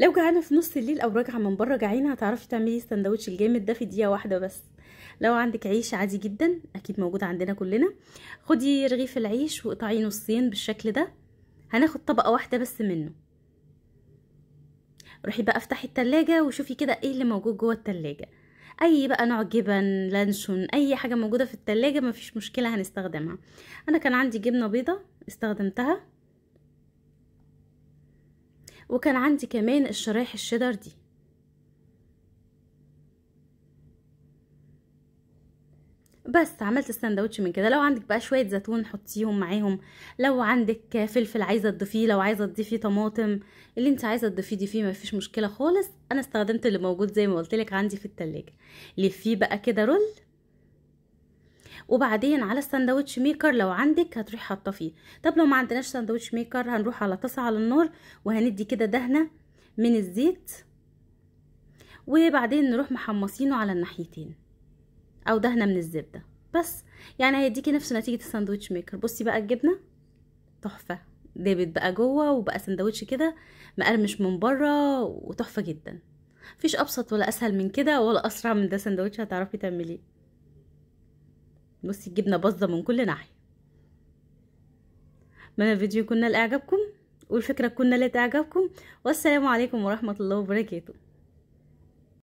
لو جعانه في نص الليل او راجعه من بره جعانه هتعرفي تعملي السندوتش الجامد ده في دقيقه واحده بس لو عندك عيش عادي جدا اكيد موجود عندنا كلنا خدي رغيف العيش واقطعيه نصين بالشكل ده هناخد طبقه واحده بس منه روحي بقى افتحي التلاجة وشوفي كده ايه اللي موجود جوه التلاجة اي بقى نوع جبن لانشون اي حاجة موجودة في التلاجة مفيش مشكلة هنستخدمها انا كان عندي جبنة بيضة استخدمتها وكان عندي كمان الشرايح الشدر دي بس عملت السندوتش من كده لو عندك بقى شويه زيتون حطيهم معاهم لو عندك فلفل عايزه تضيفيه لو عايزه تضيفي طماطم اللي انت عايزه تضيفيه دي فيه مفيش مشكله خالص انا استخدمت اللي موجود زي ما قلت لك عندي في التلاجة لفيه بقى كده رول وبعدين على الساندوتش ميكر لو عندك هتروحي حاطه فيه طب لو ما عندناش ساندوتش ميكر هنروح على طاسه على النار وهندي كده دهنه من الزيت وبعدين نروح محمصينه على الناحيتين او دهنه من الزبده بس يعني هيديكي نفس نتيجه الساندوتش ميكر بصي بقى الجبنه تحفه دابت بقى جوه وبقى ساندوتش كده مقرمش من بره وتحفه جدا مفيش ابسط ولا اسهل من كده ولا اسرع من ده ساندوتش هتعرفي تعمليه بصي الجبنه باظه من كل ناحيه اتمنى الفيديو نال اعجابكم والفكره نالت اعجابكم والسلام عليكم ورحمه الله وبركاته